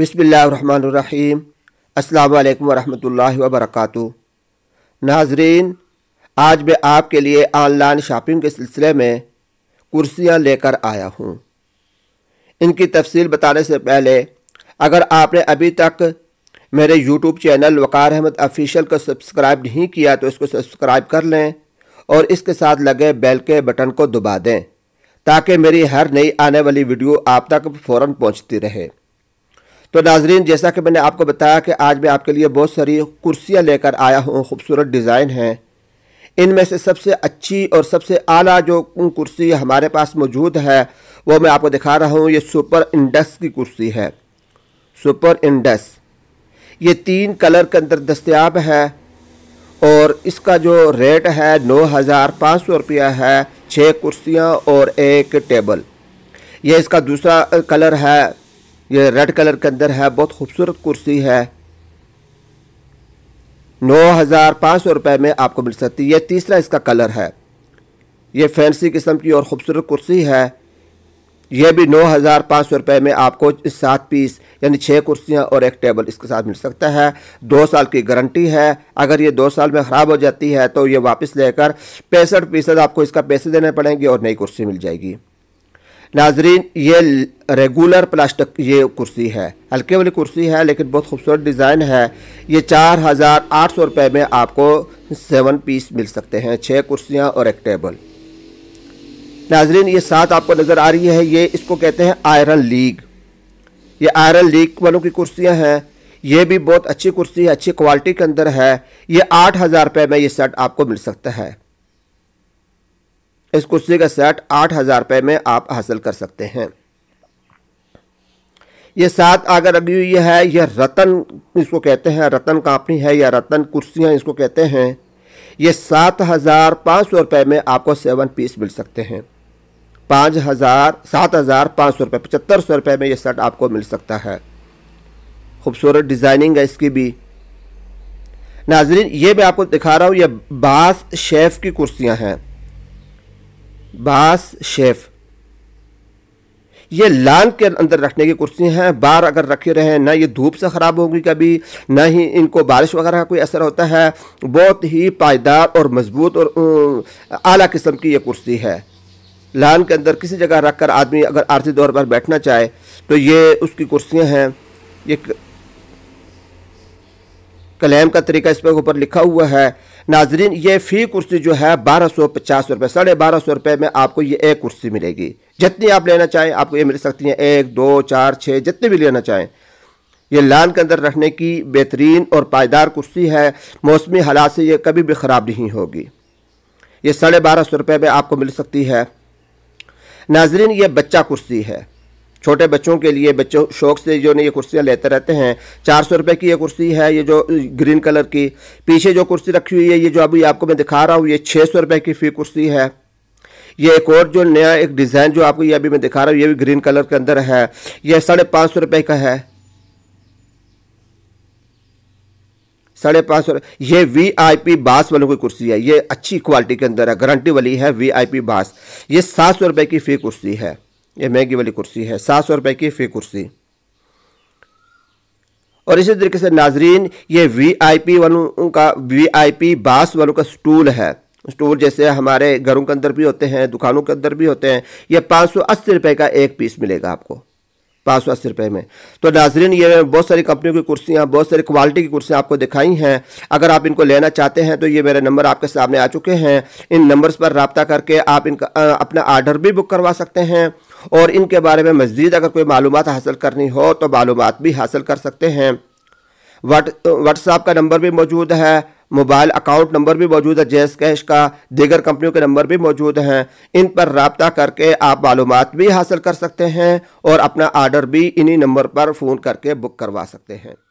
बसमीम अल्लाम वरहमल वबरक नाजरीन आज मैं आपके लिए ऑनलाइन शॉपिंग के सिलसिले में कुर्सियाँ लेकर आया हूँ इनकी तफसील बताने से पहले अगर आपने अभी तक मेरे YouTube channel Waqar Ahmed official को सब्सक्राइब नहीं किया तो इसको सब्सक्राइब कर लें और इसके साथ लगे बेल के बटन को दबा दें ताकि मेरी हर नई आने वाली वीडियो आप तक फ़ौर पहुँचती रहे तो नाजरीन जैसा कि मैंने आपको बताया कि आज मैं आपके लिए बहुत सारी कुर्सियाँ लेकर आया हूँ खूबसूरत डिज़ाइन हैं इनमें से सबसे अच्छी और सबसे आला जो कुर्सी हमारे पास मौजूद है वो मैं आपको दिखा रहा हूँ ये सुपर इंडस की कुर्सी है सुपर इंडस ये तीन कलर के अंदर दस्तियाब है और इसका जो रेट है नौ हज़ार पाँच सौ रुपया है छः कुर्सियाँ और एक टेबल यह इसका दूसरा कलर है ये रेड कलर के अंदर है बहुत खूबसूरत कुर्सी है नौ हज़ार पाँच सौ रुपये में आपको मिल सकती है ये तीसरा इसका कलर है ये फैंसी किस्म की और ख़ूबसूरत कुर्सी है यह भी नौ हज़ार पाँच सौ रुपये में आपको सात पीस यानी छः कुर्सियाँ और एक टेबल इसके साथ मिल सकता है दो साल की गारंटी है अगर ये दो साल में ख़राब हो जाती है तो ये वापस लेकर पैंसठ फीसद आपको इसका पैसे देने पड़ेंगे और नई कुर्सी मिल जाएगी नाजरीन ये रेगुलर प्लास्टिक ये कुर्सी है हल्के वाली कुर्सी है लेकिन बहुत खूबसूरत डिज़ाइन है ये चार हज़ार आठ सौ रुपये में आपको सेवन पीस मिल सकते हैं छः कुर्सियाँ और एक टेबल नाजरीन ये साथ आपको नज़र आ रही है ये इसको कहते हैं आयरन लीग ये आयरन लीग वालों की कुर्सियाँ हैं ये भी बहुत अच्छी कुर्सी है अच्छी क्वालिटी के अंदर है ये आठ हज़ार रुपये में ये सेट आपको मिल सकता है इस कुर्सी का सेट आठ हज़ार रुपये में आप हासिल कर सकते हैं ये सात आगे लगी हुई है यह रतन इसको कहते हैं रतन कंपनी है या रतन कुर्सियाँ इसको कहते हैं ये सात हज़ार पाँच सौ रुपये में आपको सेवन पीस मिल सकते हैं पाँच हज़ार सात हज़ार पाँच सौ रुपये पचहत्तर सौ रुपये में ये शर्ट आपको मिल सकता है खूबसूरत डिज़ाइनिंग है इसकी भी नाजरीन ये मैं आपको दिखा रहा हूँ ये बास शेफ़ की कुर्सियाँ हैं बास शेफ ये लान के अंदर रखने की कुर्सियाँ हैं बाहर अगर रखे रहें ना ये धूप से ख़राब होंगी कभी ना ही इनको बारिश वगैरह का कोई असर होता है बहुत ही पायदार और मजबूत और आला किस्म की ये कुर्सी है लान के अंदर किसी जगह रख कर आदमी अगर आर्थिक तौर पर बैठना चाहे तो ये उसकी कुर्सियाँ हैं ये क्लेम का तरीका इस पर ऊपर लिखा हुआ है नाजरीन ये फ़ी कुर्सी जो है बारह सौ पचास रुपये साढ़े बारह सौ रुपये में आपको ये एक कुर्सी मिलेगी जितनी आप लेना चाहें आपको ये मिल सकती हैं एक दो चार छः जितनी भी लेना चाहें ये लान के अंदर रखने की बेहतरीन और पायदार कुर्सी है मौसमी हालात से ये कभी भी ख़राब नहीं होगी ये साढ़े बारह सौ रुपये में आपको मिल सकती है नाजरीन ये बच्चा कुर्सी है छोटे बच्चों के लिए बच्चों शौक से जो ये कुर्सियाँ लेते रहते हैं चार सौ रुपये की ये कुर्सी है ये जो ग्रीन कलर की पीछे जो कुर्सी रखी हुई है ये जो अभी आपको मैं दिखा रहा हूँ ये छः सौ रुपये की फी कुर्सी है ये एक और जो नया एक डिज़ाइन जो आपको ये अभी मैं दिखा रहा हूँ ये भी ग्रीन कलर के अंदर है यह साढ़े पाँच सौ रुपये का है साढ़े पाँच सौ ये वी आई पी बास वालों की कुर्सी है ये अच्छी क्वालिटी के अंदर है गारंटी वाली है वी आई पी बास ये सात सौ रुपये की फ़ी कुर्सी है ये महंगी वाली कुर्सी है सात सौ रुपये की फ़ी कुर्सी और इसी तरीके से नाजरीन ये वीआईपी वालों का वीआईपी बास वालों का स्टूल है स्टूल जैसे हमारे घरों के अंदर भी होते हैं दुकानों के अंदर भी होते हैं ये पाँच सौ अस्सी रुपये का एक पीस मिलेगा आपको पाँच सौ अस्सी रुपये में तो नाजरीन ये बहुत सारी कंपनियों की कुर्सियाँ बहुत सारी क्वालिटी की कुर्सियाँ आपको दिखाई हैं अगर आप इनको लेना चाहते हैं तो ये मेरे नंबर आपके सामने आ चुके हैं इन नंबर्स पर रबता करके आप इनका अपना आर्डर भी बुक करवा सकते हैं और इनके बारे में मज़ीद अगर कोई मालूम हासिल करनी हो तो मालूम भी हासिल कर सकते हैं वट व्हाट्सएप का नंबर भी मौजूद है मोबाइल अकाउंट नंबर भी मौजूद है जेस कैश का दीगर कंपनियों के नंबर भी मौजूद हैं इन पर रबता करके आप मालूम भी हासिल कर सकते हैं और अपना आर्डर भी इन्हीं नंबर पर फ़ोन करके बुक करवा सकते हैं